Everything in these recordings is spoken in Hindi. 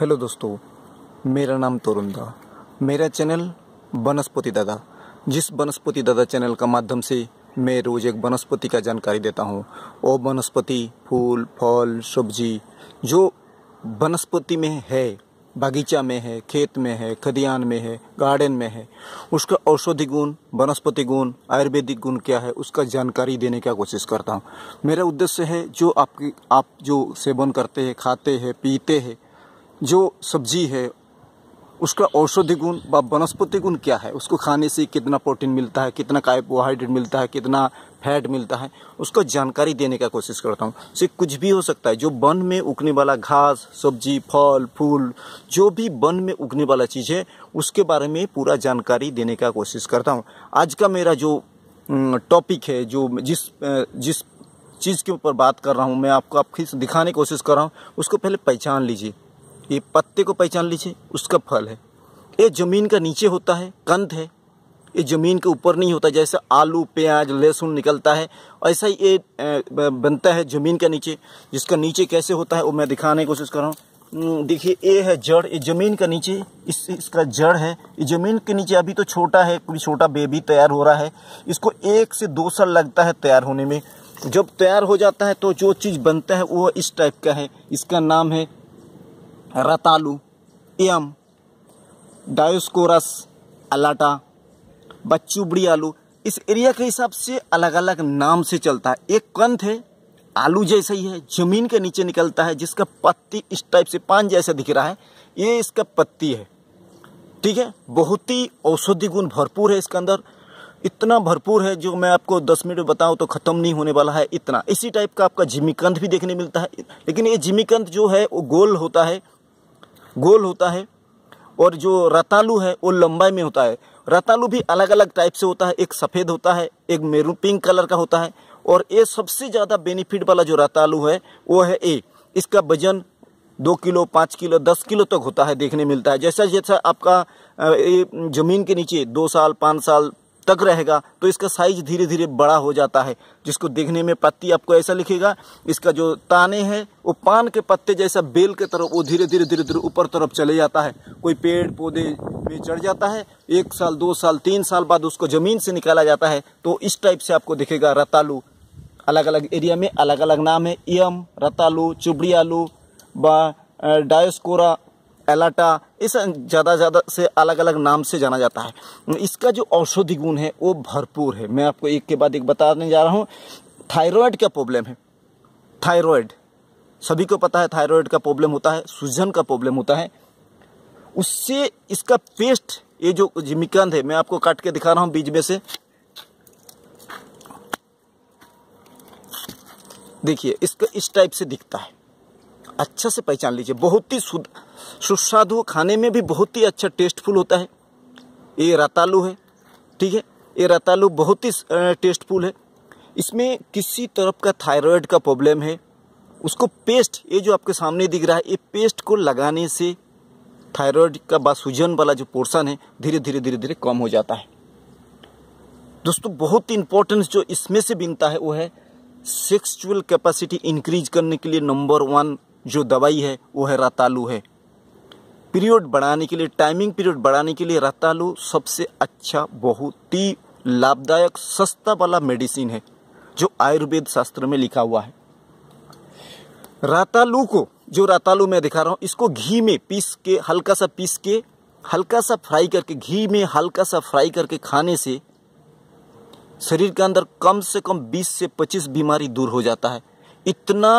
हेलो दोस्तों मेरा नाम तरुण दा मेरा चैनल वनस्पति दादा जिस वनस्पति दादा चैनल का माध्यम से मैं रोज़ एक वनस्पति का जानकारी देता हूँ और वनस्पति फूल फल सब्जी जो वनस्पति में है बगीचा में है खेत में है खदियान में है गार्डन में है उसका औषधि गुण वनस्पति गुण आयुर्वेदिक गुण क्या है उसका जानकारी देने का कोशिश करता हूँ मेरा उद्देश्य है जो आपकी आप जो सेवन करते हैं खाते हैं पीते हैं जो सब्जी है उसका औषधि गुण व वनस्पति गुण क्या है उसको खाने से कितना प्रोटीन मिलता है कितना कार्बोहाइड्रेट मिलता है कितना फैट मिलता है उसको जानकारी देने का कोशिश करता हूँ से कुछ भी हो सकता है जो वन में उगने वाला घास सब्जी फल फूल जो भी वन में उगने वाला चीज़ है उसके बारे में पूरा जानकारी देने का कोशिश करता हूँ आज का मेरा जो टॉपिक है जो जिस जिस चीज़ के ऊपर बात कर रहा हूँ मैं आपको आप दिखाने की कोशिश कर रहा हूँ उसको पहले पहचान लीजिए ये पत्ते को पहचान लीजिए उसका फल है ये ज़मीन का नीचे होता है कंध है ये ज़मीन के ऊपर नहीं होता जैसे आलू प्याज लहसुन निकलता है ऐसा ही ये बनता है ज़मीन का नीचे जिसका नीचे कैसे होता है वो मैं दिखाने की कोशिश कर रहा हूँ हम्म, देखिए ये है जड़ ये ज़मीन का नीचे इस इसका जड़ है ये ज़मीन के नीचे अभी तो छोटा है कोई छोटा बेबी तैयार हो रहा है इसको एक से दो साल लगता है तैयार होने में जब तैयार हो जाता है तो जो चीज़ बनता है वो इस टाइप का है इसका नाम है रतालू एम डायोस्कोरस अलाटा बच्चूबड़ी आलू इस एरिया के हिसाब से अलग अलग नाम से चलता है एक कंध है आलू जैसा ही है जमीन के नीचे निकलता है जिसका पत्ती इस टाइप से पान जैसा दिख रहा है ये इसका पत्ती है ठीक है बहुत ही औषधि गुण भरपूर है इसके अंदर इतना भरपूर है जो मैं आपको दस मिनट में बताऊँ तो ख़त्म नहीं होने वाला है इतना इसी टाइप का आपका जिमिकंद भी देखने मिलता है लेकिन ये जिमिकंद जो है वो गोल होता है गोल होता है और जो रतालू है वो लंबाई में होता है रतालू भी अलग अलग टाइप से होता है एक सफ़ेद होता है एक मेरू पिंक कलर का होता है और ये सबसे ज़्यादा बेनिफिट वाला जो रतालू है वो है ए इसका वजन दो किलो पाँच किलो दस किलो तक होता है देखने मिलता है जैसा जैसा आपका ज़मीन के नीचे दो साल पाँच साल तक रहेगा तो इसका साइज धीरे धीरे बड़ा हो जाता है जिसको देखने में पत्ती आपको ऐसा लिखेगा इसका जो ताने हैं वो पान के पत्ते जैसा बेल के तरफ वो धीरे धीरे धीरे धीरे ऊपर तरफ चले जाता है कोई पेड़ पौधे में चढ़ जाता है एक साल दो साल तीन साल बाद उसको ज़मीन से निकाला जाता है तो इस टाइप से आपको दिखेगा रतालू अलग अलग एरिया में अलग अलग नाम है यम रतालू चुबड़ी आलू व डायोस्कोरा एलाटा इस ज़्यादा ज़्यादा से अलग अलग नाम से जाना जाता है इसका जो औषधि गुण है वो भरपूर है मैं आपको एक के बाद एक बताने जा रहा हूँ थायराइड का प्रॉब्लम है थायराइड सभी को पता है थायराइड का प्रॉब्लम होता है सूजन का प्रॉब्लम होता है उससे इसका पेस्ट ये जो जिमिकंद है मैं आपको काट के दिखा रहा हूँ बीज में से देखिए इसका इस टाइप से दिखता है अच्छा से पहचान लीजिए बहुत ही सुस्वादु खाने में भी बहुत ही अच्छा टेस्टफुल होता है ये रतालू है ठीक है ये रतालू बहुत ही टेस्टफुल है इसमें किसी तरफ का थायराइड का प्रॉब्लम है उसको पेस्ट ये जो आपके सामने दिख रहा है ये पेस्ट को लगाने से थायराइड का बा सूजन वाला जो पोर्सन है धीरे धीरे धीरे धीरे कम हो जाता है दोस्तों बहुत ही इंपॉर्टेंस जो इसमें से बिनता है वो है सेक्सुअल कैपेसिटी इंक्रीज करने के लिए नंबर वन जो दवाई है वो है रतालू है पीरियड बढ़ाने के लिए टाइमिंग पीरियड बढ़ाने के लिए रतालू सबसे अच्छा बहुत ही लाभदायक सस्ता वाला मेडिसिन है जो आयुर्वेद शास्त्र में लिखा हुआ है रतालू को जो रतालू मैं दिखा रहा हूँ इसको घी में पीस के हल्का सा पीस के हल्का सा फ्राई करके घी में हल्का सा फ्राई करके खाने से शरीर के अंदर कम से कम 20 से 25 बीमारी दूर हो जाता है इतना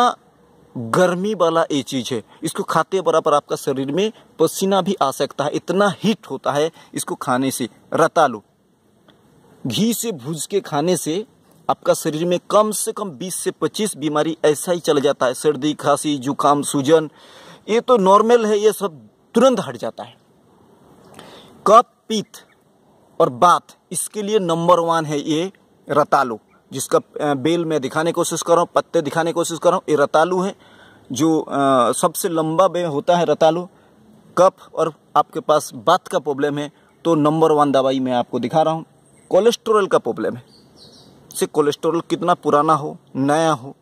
गर्मी वाला ये चीज़ है इसको खाते बराबर आपका शरीर में पसीना भी आ सकता है इतना हीट होता है इसको खाने से रतालू घी से भूज के खाने से आपका शरीर में कम से कम 20 से 25 बीमारी ऐसा ही चल जाता है सर्दी खांसी जुकाम सूजन ये तो नॉर्मल है ये सब तुरंत हट जाता है कप पीत और बात इसके लिए नंबर वन है ये रतालू जिसका बेल मैं दिखाने की कोशिश कर रहा हूँ पत्ते दिखाने की कोशिश कर रहा हूँ ये रतालू है जो आ, सबसे लंबा बे होता है रतालू कफ और आपके पास बात का प्रॉब्लम है तो नंबर वन दवाई मैं आपको दिखा रहा हूँ कोलेस्ट्रोल का प्रॉब्लम है से कोलेस्ट्रोल कितना पुराना हो नया हो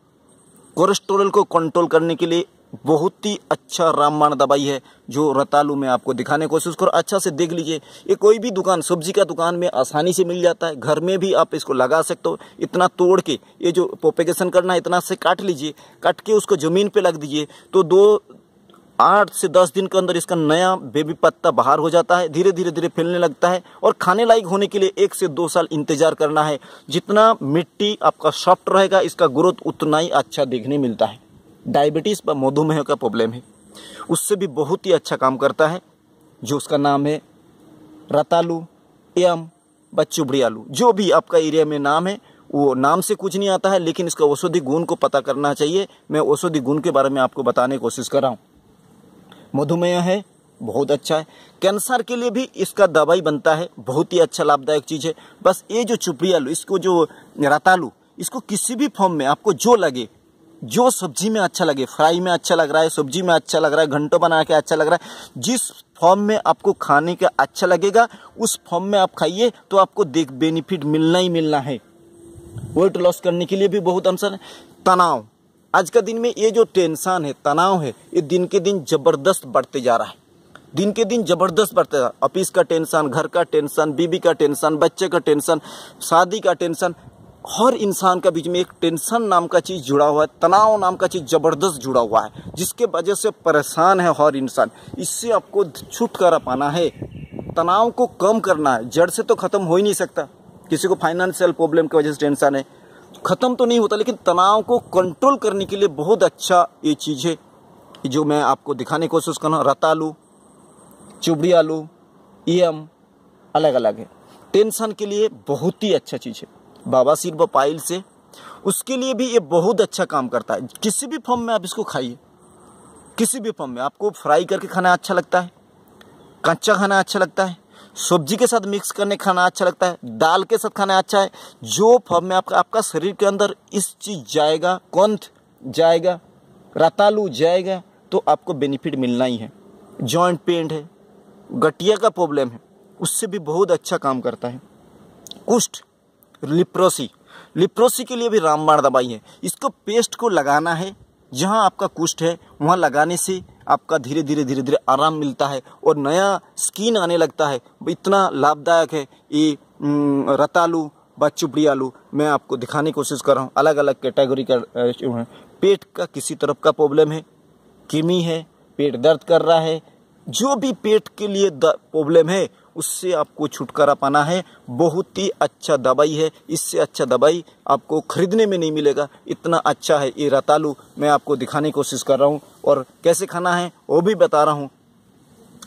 कोलेस्ट्रोल को कंट्रोल करने के लिए बहुत ही अच्छा रामबाण दवाई है जो रतालू में आपको दिखाने की कोशिश करो अच्छा से देख लीजिए ये कोई भी दुकान सब्जी का दुकान में आसानी से मिल जाता है घर में भी आप इसको लगा सकते हो इतना तोड़ के ये जो प्रोपेगेशन करना है इतना से काट लीजिए काट के उसको ज़मीन पे लग दीजिए तो दो आठ से दस दिन के अंदर इसका नया बेबी पत्ता बाहर हो जाता है धीरे धीरे धीरे फैलने लगता है और खाने लायक होने के लिए एक से दो साल इंतजार करना है जितना मिट्टी आपका सॉफ्ट रहेगा इसका ग्रोथ उतना ही अच्छा देखने मिलता है डायबिटीज़ व मधुमेह का प्रॉब्लम है उससे भी बहुत ही अच्छा काम करता है जो उसका नाम है रतालू एम व आलू जो भी आपका एरिया में नाम है वो नाम से कुछ नहीं आता है लेकिन इसका औषधि गुण को पता करना चाहिए मैं औषधि गुण के बारे में आपको बताने की कोशिश कर रहा हूँ मधुमेह है बहुत अच्छा है कैंसर के लिए भी इसका दवाई बनता है बहुत ही अच्छा लाभदायक चीज़ है बस ये जो चुपड़ी आलू इसको जो रतालू इसको किसी भी फॉर्म में आपको जो लगे जो सब्जी में अच्छा लगे फ्राई में अच्छा लग रहा है सब्जी में अच्छा लग रहा है घंटों बना के अच्छा लग रहा है जिस फॉर्म में आपको खाने का अच्छा लगेगा उस फॉर्म में आप खाइए तो आपको देख बेनिफिट मिलना ही मिलना है वेट लॉस करने के लिए भी बहुत आंसर है तनाव आज का दिन में ये जो टेंशन है तनाव है ये दिन के दिन जबरदस्त बढ़ते जा रहा है दिन के दिन जबरदस्त बढ़ते जा रहा ऑफिस का टेंशन घर का टेंशन बीबी का टेंशन बच्चे का टेंशन शादी का टेंशन हर इंसान का बीच में एक टेंशन नाम का चीज़ जुड़ा हुआ है तनाव नाम का चीज़ ज़बरदस्त जुड़ा हुआ है जिसके वजह से परेशान है हर इंसान इससे आपको छुटकारा पाना है तनाव को कम करना है जड़ से तो ख़त्म हो ही नहीं सकता किसी को फाइनेंशियल प्रॉब्लम की वजह से टेंशन है ख़त्म तो नहीं होता लेकिन तनाव को कंट्रोल करने के लिए बहुत अच्छा ये चीज़ है जो मैं आपको दिखाने की कोशिश कर रहा हूँ रतालू चुबड़ी आलू ई अलग अलग है टेंशन के लिए बहुत ही अच्छा चीज़ है बाबा सिर बपाइल से उसके लिए भी ये बहुत अच्छा काम करता है किसी भी फॉर्म में आप इसको खाइए किसी भी फॉर्म में आपको फ्राई करके खाना अच्छा लगता है कच्चा खाना अच्छा लगता है सब्जी के साथ मिक्स करने खाना अच्छा लगता है दाल के साथ खाना अच्छा है जो फॉर्म में आपका आपका शरीर के अंदर इस चीज़ जाएगा कंथ जाएगा रतालू जाएगा तो आपको बेनिफिट मिलना ही है जॉइंट पेंट है गटिया का प्रॉब्लम है उससे भी बहुत अच्छा काम करता है कुष्ठ लिप्रोसी लिप्रोसी के लिए भी रामबाण दवाई है इसको पेस्ट को लगाना है जहाँ आपका कुष्ठ है वहाँ लगाने से आपका धीरे धीरे धीरे धीरे आराम मिलता है और नया स्किन आने लगता है इतना लाभदायक है ये रतालू व चुपड़ी आलू मैं आपको दिखाने की कोशिश कर रहा हूँ अलग अलग कैटेगरी का है पेट का किसी तरफ का प्रॉब्लम है किमी है पेट दर्द कर रहा है जो भी पेट के लिए प्रॉब्लम है उससे आपको छुटकारा पाना है बहुत ही अच्छा दवाई है इससे अच्छा दवाई आपको ख़रीदने में नहीं मिलेगा इतना अच्छा है ये रतालू मैं आपको दिखाने की कोशिश कर रहा हूँ और कैसे खाना है वो भी बता रहा हूँ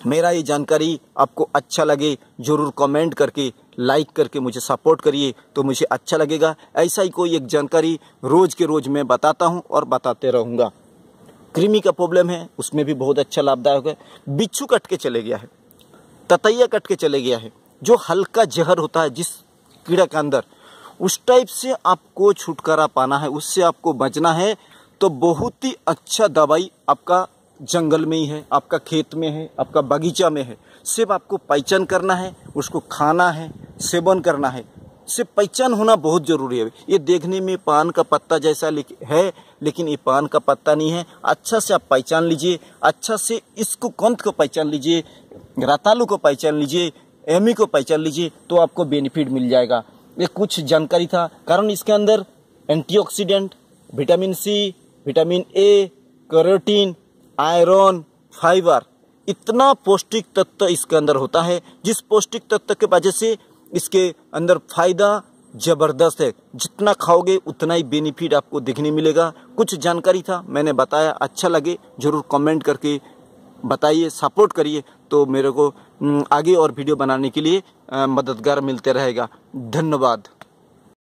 मेरा ये जानकारी आपको अच्छा लगे ज़रूर कमेंट करके लाइक करके मुझे सपोर्ट करिए तो मुझे अच्छा लगेगा ऐसा ही कोई एक जानकारी रोज़ के रोज़ मैं बताता हूँ और बताते रहूँगा कृमि का प्रॉब्लम है उसमें भी बहुत अच्छा लाभदायक है बिच्छू कट के चले गया है ततैया कट के चले गया है जो हल्का जहर होता है जिस कीड़ा के अंदर उस टाइप से आपको छुटकारा पाना है उससे आपको बचना है तो बहुत ही अच्छा दवाई आपका जंगल में ही है आपका खेत में है आपका बगीचा में है सिर्फ आपको पहचान करना है उसको खाना है सेवन करना है से पहचान होना बहुत जरूरी है ये देखने में पान का पत्ता जैसा है लेकिन ये पान का पत्ता नहीं है अच्छा से आप पहचान लीजिए अच्छा से इसको कंथ को पहचान लीजिए रतालू को पहचान लीजिए एमी को पहचान लीजिए तो आपको बेनिफिट मिल जाएगा ये कुछ जानकारी था कारण इसके अंदर antioxidant vitamin C vitamin A carotene iron fibre इतना पौष्टिक तत्व इसके अंदर होता है जिस पौष्टिक तत्व के वजह से इसके अंदर फ़ायदा ज़बरदस्त है जितना खाओगे उतना ही बेनिफिट आपको देखने मिलेगा कुछ जानकारी था मैंने बताया अच्छा लगे ज़रूर कमेंट करके बताइए सपोर्ट करिए तो मेरे को हम्म, आगे और वीडियो बनाने के लिए मददगार मिलते रहेगा धन्यवाद